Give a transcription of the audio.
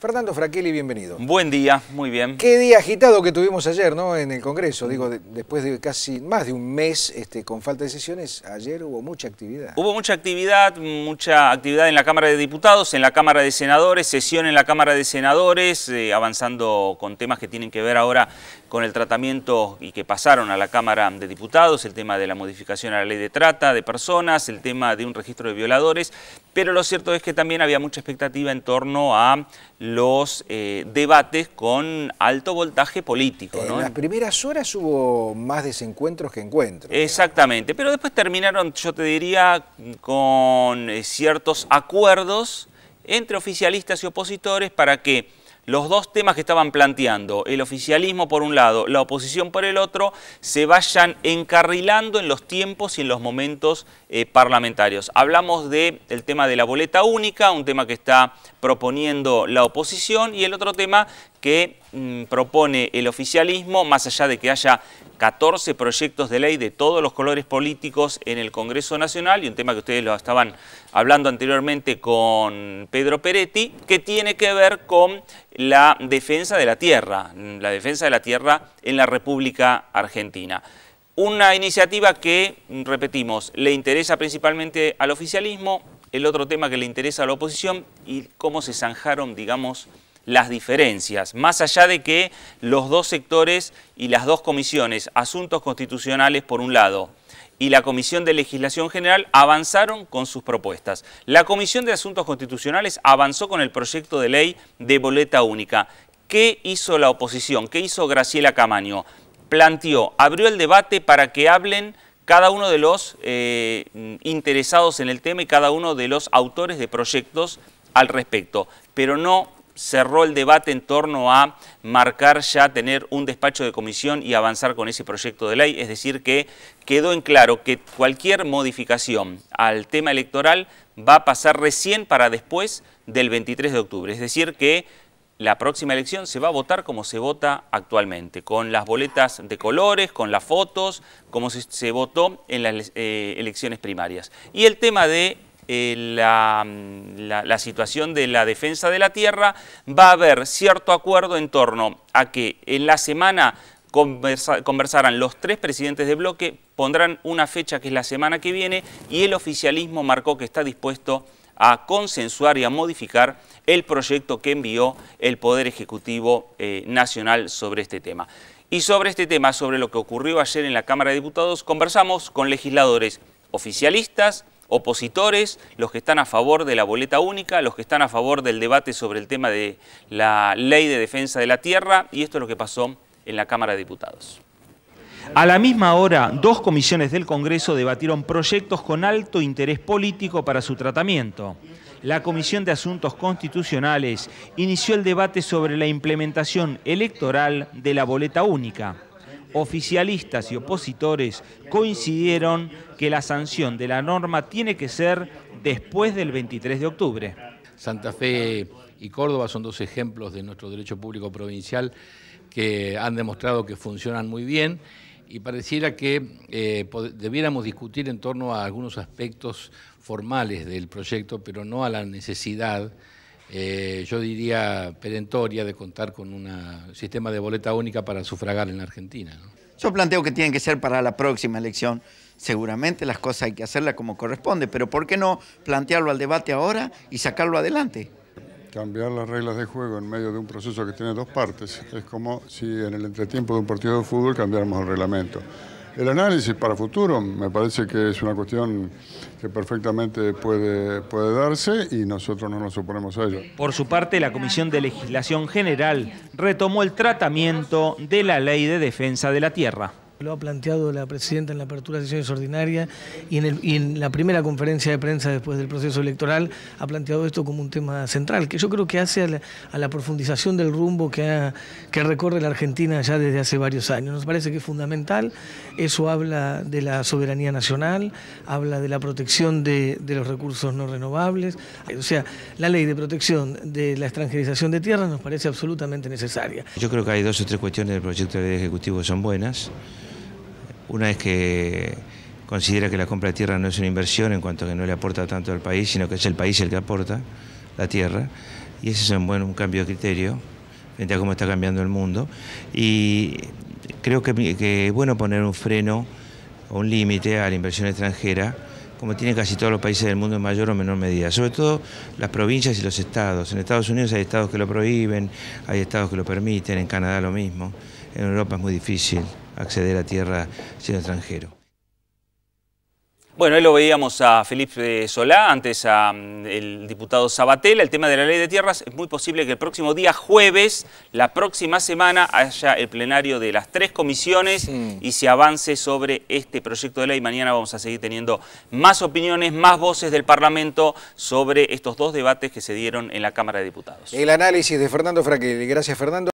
Fernando Fraquelli, bienvenido. Buen día, muy bien. Qué día agitado que tuvimos ayer, ¿no? En el Congreso, digo, después de casi más de un mes este, con falta de sesiones, ayer hubo mucha actividad. Hubo mucha actividad, mucha actividad en la Cámara de Diputados, en la Cámara de Senadores, sesión en la Cámara de Senadores, eh, avanzando con temas que tienen que ver ahora con el tratamiento y que pasaron a la Cámara de Diputados, el tema de la modificación a la ley de trata de personas, el tema de un registro de violadores pero lo cierto es que también había mucha expectativa en torno a los eh, debates con alto voltaje político. En las primeras horas hubo más desencuentros que encuentros. Exactamente, pero después terminaron, yo te diría, con eh, ciertos acuerdos entre oficialistas y opositores para que los dos temas que estaban planteando, el oficialismo por un lado, la oposición por el otro, se vayan encarrilando en los tiempos y en los momentos eh, parlamentarios. Hablamos del tema de la boleta única, un tema que está proponiendo la oposición, y el otro tema que mm, propone el oficialismo, más allá de que haya 14 proyectos de ley de todos los colores políticos en el Congreso Nacional, y un tema que ustedes lo estaban hablando anteriormente con Pedro Peretti, que tiene que ver con la defensa de la tierra, mm, la defensa de la tierra en la República Argentina. Una iniciativa que, mm, repetimos, le interesa principalmente al oficialismo, el otro tema que le interesa a la oposición y cómo se zanjaron, digamos, las diferencias, más allá de que los dos sectores y las dos comisiones, asuntos constitucionales por un lado y la Comisión de Legislación General avanzaron con sus propuestas. La Comisión de Asuntos Constitucionales avanzó con el proyecto de ley de boleta única. ¿Qué hizo la oposición? ¿Qué hizo Graciela Camaño? Planteó, abrió el debate para que hablen cada uno de los eh, interesados en el tema y cada uno de los autores de proyectos al respecto, pero no cerró el debate en torno a marcar ya tener un despacho de comisión y avanzar con ese proyecto de ley, es decir que quedó en claro que cualquier modificación al tema electoral va a pasar recién para después del 23 de octubre, es decir que la próxima elección se va a votar como se vota actualmente, con las boletas de colores, con las fotos, como se, votó en las eh, elecciones primarias. Y el tema de eh, la, situación de la defensa de la tierra, va a haber cierto acuerdo en torno a que en la semana conversarán los tres presidentes de bloque, pondrán una fecha que es la semana que viene y el oficialismo marcó que está dispuesto a consensuar y a modificar el proyecto que envió el Poder Ejecutivo eh, Nacional sobre este tema. Y sobre este tema, sobre lo que ocurrió ayer en la Cámara de Diputados, conversamos con legisladores oficialistas, opositores, los que están a favor de la boleta única, los que están a favor del debate sobre el tema de la ley de defensa de la tierra, y esto es lo que pasó en la Cámara de Diputados. A la misma hora, dos comisiones del Congreso debatieron proyectos con alto interés político para su tratamiento. La Comisión de Asuntos Constitucionales inició el debate sobre la implementación electoral de la boleta única oficialistas y opositores coincidieron que la sanción de la norma tiene que ser después del 23 de octubre. Santa Fe y Córdoba son dos ejemplos de nuestro derecho público provincial que han demostrado que funcionan muy bien y pareciera que eh, debiéramos discutir en torno a algunos aspectos formales del proyecto, pero no a la necesidad eh, yo diría, perentoria de contar con un sistema de boleta única para sufragar en Argentina. Yo planteo que tienen que ser para la próxima elección. Seguramente las cosas hay que hacerlas como corresponde, pero ¿por qué no plantearlo al debate ahora y sacarlo adelante? Cambiar las reglas de juego en medio de un proceso que tiene dos partes es como si en el entretiempo de un partido de fútbol cambiáramos el reglamento. El análisis para futuro me parece que es una cuestión que perfectamente puede, puede darse y nosotros no nos oponemos a ello. Por su parte, la Comisión de Legislación General retomó el tratamiento de la Ley de Defensa de la Tierra. Lo ha planteado la Presidenta en la apertura de sesiones ordinarias y en, la primera conferencia de prensa después del proceso electoral ha planteado esto como un tema central, que yo creo que hace a la, profundización del rumbo que, recorre la Argentina ya desde hace varios años. Nos parece que es fundamental, eso habla de la soberanía nacional, habla de la protección de, de los recursos no renovables, o sea, la ley de protección de la extranjerización de tierras nos parece absolutamente necesaria. Yo creo que hay dos o tres cuestiones del proyecto de ley ejecutivo que son buenas. Una es que considera que la compra de tierra no es una inversión en cuanto a que no le aporta tanto al país, sino que es el país el que aporta la tierra. Y ese es un buen un cambio de criterio frente a cómo está cambiando el mundo. Y creo que, que es bueno poner un freno o un límite a la inversión extranjera, como tiene casi todos los países del mundo en mayor o menor medida, sobre todo las provincias y los estados. En Estados Unidos hay estados que lo prohíben, hay estados que lo permiten, en Canadá lo mismo, en Europa es muy difícil acceder a tierra sin extranjero. Bueno, ahí lo veíamos a Felipe Solá, antes al mm, diputado Sabatella, El tema de la ley de tierras es muy posible que el próximo día, jueves, la próxima semana, haya el plenario de las tres comisiones y se avance sobre este proyecto de ley. Mañana vamos a seguir teniendo más opiniones, más voces del Parlamento sobre estos dos debates que se dieron en la Cámara de Diputados. El análisis de Fernando Fraquel. Gracias, Fernando.